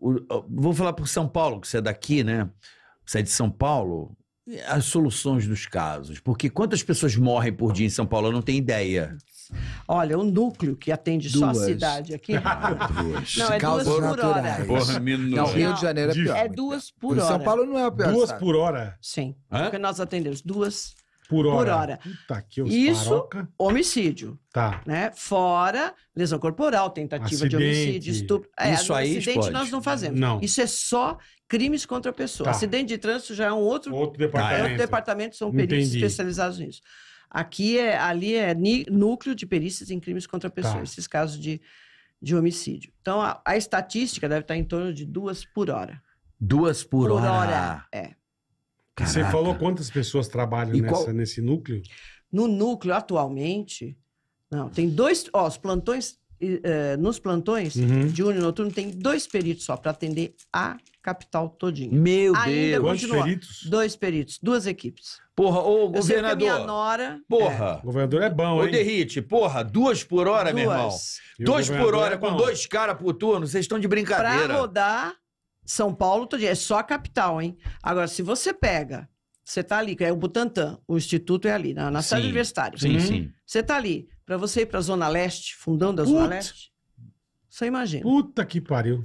O, vou falar por São Paulo, que você é daqui, né? Você é de São Paulo. As soluções dos casos. Porque quantas pessoas morrem por dia em São Paulo? Eu não tenho ideia. Olha, o núcleo que atende duas. só a cidade aqui. Ah, duas. Não, é Causas duas por naturais. hora. Porra, Não, Rio de Janeiro é, é pior. É duas por hora. São Paulo não é a pior. Duas por hora? Sim. Hã? Porque nós atendemos duas por hora. Por hora. Puta, que Isso, paroca. homicídio. Tá. Né? Fora lesão corporal, tentativa acidente. de homicídio, estupro. É, isso aí acidente pode. nós não fazemos. Não. Isso é só crimes contra a pessoa. Tá. Acidente de trânsito já é um outro, outro departamento. É outro departamento, são peritos especializados nisso. Aqui é, ali é núcleo de perícias em crimes contra a pessoa, tá. esses casos de, de homicídio. Então, a, a, estatística deve estar em torno de duas por hora. Duas por, por hora. hora. É. Caraca. Você falou quantas pessoas trabalham nessa, nesse núcleo? No núcleo, atualmente, não, tem dois. Ó, os plantões. Eh, nos plantões uhum. de uni e noturno tem dois peritos só para atender a capital todinha. Meu Ainda Deus! Quantos continua, peritos? Dois peritos, duas equipes. Porra, ô governador. Minha nora, é. porra. É. O governador é bom, hein? Ô Derrite, porra, duas por hora, duas. meu irmão. E dois por hora é com dois caras por turno, vocês estão de brincadeira. Pra rodar são Paulo é só a capital, hein? Agora, se você pega, você tá ali, que é o Butantã, o instituto é ali, na, na cidade universitária. Sim, uhum. sim. Você tá ali, para você ir para a Zona Leste, fundão da Puta. Zona Leste, você imagina. Puta que pariu.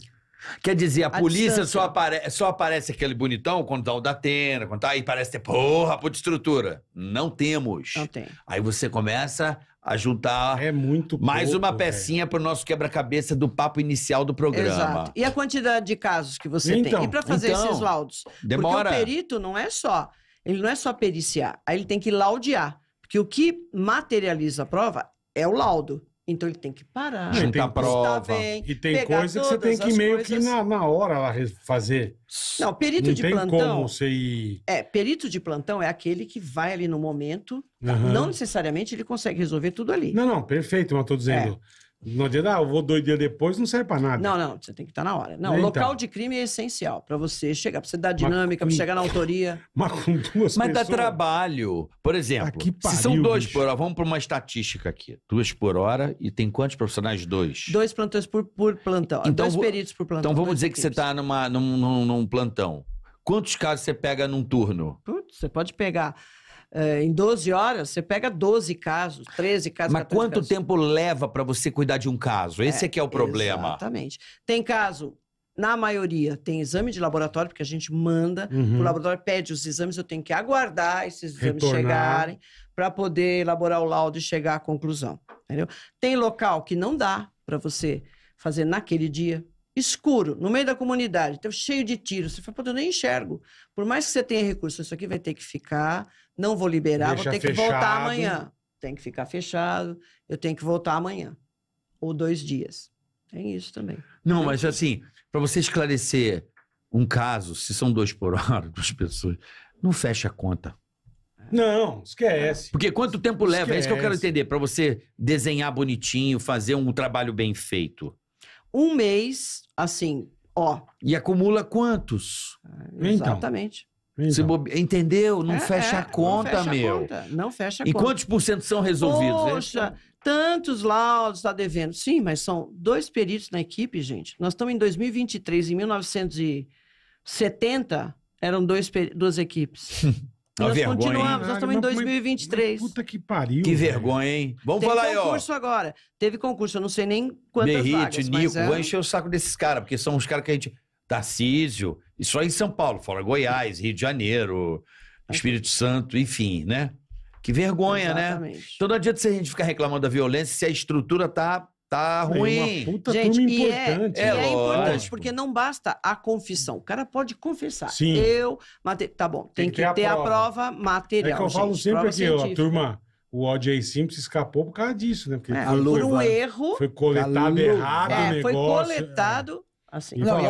Quer dizer, a, a polícia só, apare só aparece aquele bonitão quando dá o da Atena, quando tá aí, parece ter porra, puta estrutura. Não temos. Não tem. Aí você começa a juntar é muito mais pouco, uma pecinha para o nosso quebra-cabeça do papo inicial do programa. Exato. E a quantidade de casos que você então, tem? E para fazer então, esses laudos? Demora. Porque o perito não é só, ele não é só periciar, aí ele tem que laudear, porque o que materializa a prova é o laudo. Então ele tem que parar, Não, tem prova. Bem, e tem coisa que você tem que meio coisas... que na, na hora lá fazer. Não, perito Não de tem plantão. Como você ir... É, perito de plantão é aquele que vai ali no momento. Uhum. Não necessariamente ele consegue resolver tudo ali. Não, não, perfeito, mas estou dizendo. É. Não adianta, ah, eu vou dois dias depois, não serve pra nada. Não, não, você tem que estar tá na hora. Não, é, o então. local de crime é essencial pra você chegar, pra você dar dinâmica, com... pra chegar na autoria. Mas com duas Mas pessoas... dá trabalho. Por exemplo, ah, pariu, se são dois bicho. por hora, vamos pra uma estatística aqui. Duas por hora e tem quantos profissionais? Dois. Dois plantões por, por plantão. Então, dois peritos por plantão. Então vamos dizer que você tá numa, num, num, num plantão. Quantos casos você pega num turno? Putz, você pode pegar eh, em 12 horas, você pega 12 casos, 13 casos. Mas quanto casos. tempo leva para você cuidar de um caso? Esse é, é que é o problema. Exatamente. Tem caso na maioria, tem exame de laboratório, porque a gente manda, uhum. o laboratório pede os exames, eu tenho que aguardar esses exames Retornar. chegarem para poder elaborar o laudo e chegar à conclusão. Entendeu? Tem local que não dá para você fazer naquele dia, escuro, no meio da comunidade, então cheio de tiros. Você fala, pô, eu nem enxergo. Por mais que você tenha recurso, isso aqui vai ter que ficar, não vou liberar, Deixa vou ter fechado. que voltar amanhã. Tem que ficar fechado, eu tenho que voltar amanhã. Ou dois dias. Tem é isso também. Não, mas assim, para você esclarecer um caso, se são dois por hora, duas pessoas, não fecha a conta. Não, esquece. Porque quanto tempo leva? Esquece. É isso que eu quero entender. Para você desenhar bonitinho, fazer um trabalho bem feito um mês, assim, ó. E acumula quantos? É, então. Exatamente. Então. Bobe... Entendeu? Não é, é fecha é, a conta, não fecha meu. A conta. Não fecha a conta. E quantos por cento são resolvidos? É Poxa, né? tantos laudos está devendo. Sim, mas são dois peritos na equipe, gente. Nós estamos em 2023, em 1970, eram dois, duas equipes. Nós vergonha, continuamos, hein? nós estamos em 2023. Mas, puta que pariu. Que vergonha, hein? Vamos falar aí, ó. Teve concurso agora. Teve concurso, eu não sei nem quantas Berrite, vagas. Nico, mas é... vai encher o saco desses caras, porque são os caras que a gente... Tarcísio, e só em São Paulo, fora Goiás, Rio de Janeiro, Espírito Santo, enfim, né? Que vergonha, né? Exatamente. né? Então não adianta a gente ficar reclamando da violência se a estrutura tá Tá ruim. É uma puta Gente, turma é- importante. E é, é, né? e é importante, porque não basta a confissão. O cara pode confessar. Sim. Eu matei. Tá bom, tem, tem que, ter, a, ter prova. a prova. material. É que eu gente, falo sempre aqui, ó, turma. O O.J. Simpson escapou por causa disso, né? Porque é, foi, por um foi, erro. Foi coletado errado é, o negócio. É. Assim, foi coletado. Assim. Não, e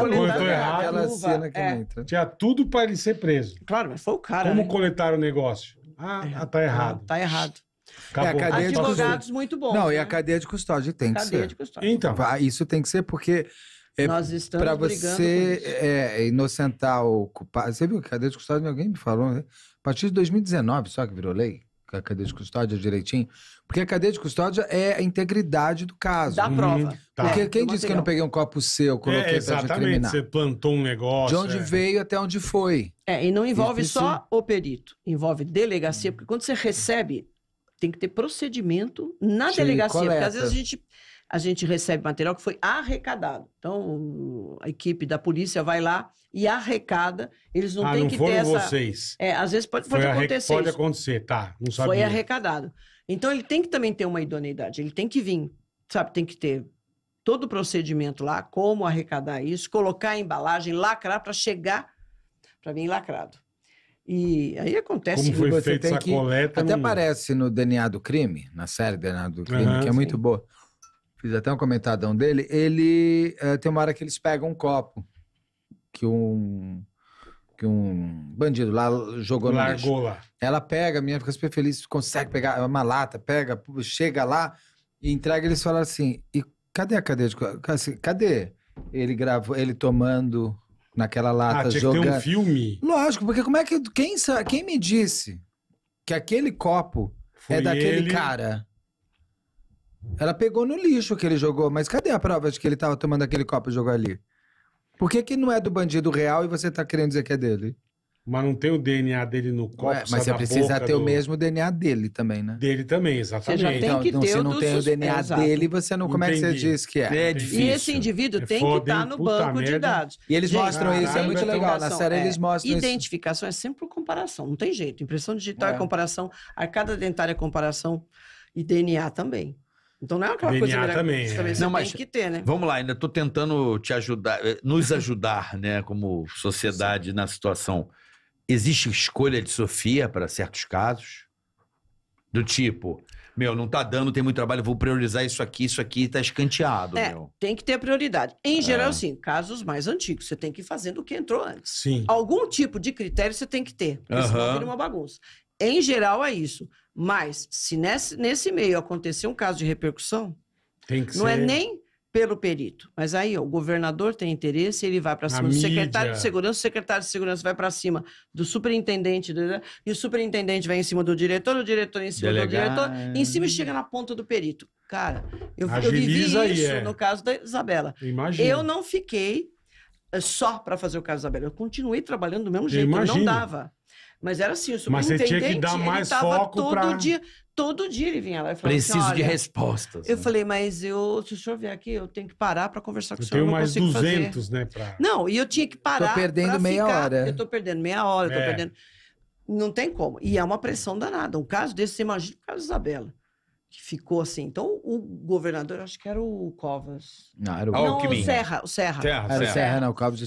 errado. Aquela cena que é. entra. Tinha tudo para ele ser preso. Claro, mas foi o cara. Como né? coletar o negócio? Ah, é. ah tá errado. Ah, tá errado. Tá Acabou. É a cadeia Advogados de muito bons. Não, né? e a né? cadeia de custódia tem cadeia que ser. De custódia. Então. Isso tem que ser porque. É, Nós estamos Para você é, inocentar o culpado. Você viu que a cadeia de custódia, alguém me falou, né? A partir de 2019 só que virou lei a cadeia de custódia é direitinho, porque a cadeia de custódia é a integridade do caso. Da prova. Hum, tá. Porque quem disse que eu não peguei um copo seu, coloquei é, exatamente, você plantou um negócio. De onde é. veio até onde foi. É, e não envolve só o perito, envolve delegacia, porque quando você recebe tem que ter procedimento na Sim, delegacia, coleta. porque às vezes a gente, a gente recebe material que foi arrecadado. Então, a equipe da polícia vai lá e arrecada. Eles não ah, têm não que ter essa. Vocês. É, às vezes pode, pode acontecer. Arre... Pode isso. acontecer, tá. Não sabia. Foi arrecadado. Então, ele tem que também ter uma idoneidade. Ele tem que vir, sabe? Tem que ter todo o procedimento lá, como arrecadar isso, colocar a embalagem, lacrar para chegar, para vir lacrado. E aí acontece Como foi que você tem que. Coleta, até não... aparece no DNA do crime, na série DNA do crime, uhum, que é sim. muito boa. Fiz até um comentadão dele. Ele uh, tem uma hora que eles pegam um copo que um que um bandido lá jogou no Largou lá. Ela pega, a menina fica super feliz, consegue pegar é uma lata, pega, chega lá e entrega. Eles falam assim: e cadê a cadeia de. cadê? Ele gravou, ele tomando naquela lata ah, tinha jogando. Que ter um filme. Lógico, porque como é que quem quem me disse que aquele copo é daquele ele... cara? Ela pegou no lixo que ele jogou, mas cadê a prova de que ele estava tomando aquele copo e jogou ali? Por que, que não é do bandido real e você está querendo dizer que é dele? Mas não tem o DNA dele no copo. Ué, mas você precisa ter do... o mesmo DNA dele também, né? Dele também, exatamente. Você já tem então, que então, ter se não tem o DNA Exato. dele, você não. Entendi. Como é que você diz que é? é difícil. E esse indivíduo é tem que tá estar no banco merda. de dados. E eles Gente, mostram isso, é muito então legal. Na série é, eles mostram Identificação isso. é sempre comparação, não tem jeito. Impressão digital é, é. comparação, arcada dentária é comparação e DNA também. Então não é aquela DNA coisa melhor, também, é. também não, mas tem que ter, né? Vamos lá, ainda estou tentando te ajudar, eh, nos ajudar, né, como sociedade na situação. Existe escolha de Sofia para certos casos? Do tipo, meu, não tá dando, tem muito trabalho, vou priorizar isso aqui, isso aqui tá escanteado, é, meu. Tem que ter prioridade. Em geral, é. sim, casos mais antigos, você tem que ir fazendo o que entrou antes. Sim. Algum tipo de critério você tem que ter, porque uhum. senão uma bagunça. Em geral, é isso. Mas, se nesse, nesse meio acontecer um caso de repercussão, não é ser... é nem pelo perito. Mas aí ó, o governador tem interesse, ele vai para cima a do mídia. secretário de segurança, o secretário de segurança vai para cima do superintendente, né, né, e o superintendente vai em cima do diretor, o diretor em cima Delegado. do diretor, em cima e chega na ponta do perito. Cara, eu, eu vivi isso é. no caso da Isabela. Imagina. Eu não fiquei eh, só para fazer o caso da Isabela, eu continuei trabalhando do mesmo jeito, não dava. Mas era assim, o superintendente. Mas você tinha que dar mais foco todo pra... dia. Todo dia ele vinha lá e falava assim, Preciso assim, de respostas. Eu né? falei, mas eu, se o senhor vier aqui, eu tenho que parar para conversar com eu o senhor. Eu tenho mais 200, fazer. né? Pra... Não, e eu tinha que parar. Tô perdendo meia ficar. hora. Eu tô perdendo meia hora, é. tô perdendo. Não tem como. E é uma pressão danada. Um caso desse, você imagina o caso de Isabela que ficou assim. Então, o governador, acho que era o Covas. Não, era o, ah, não, o Serra. O Serra. Serra, Serra. Serra não, o Covas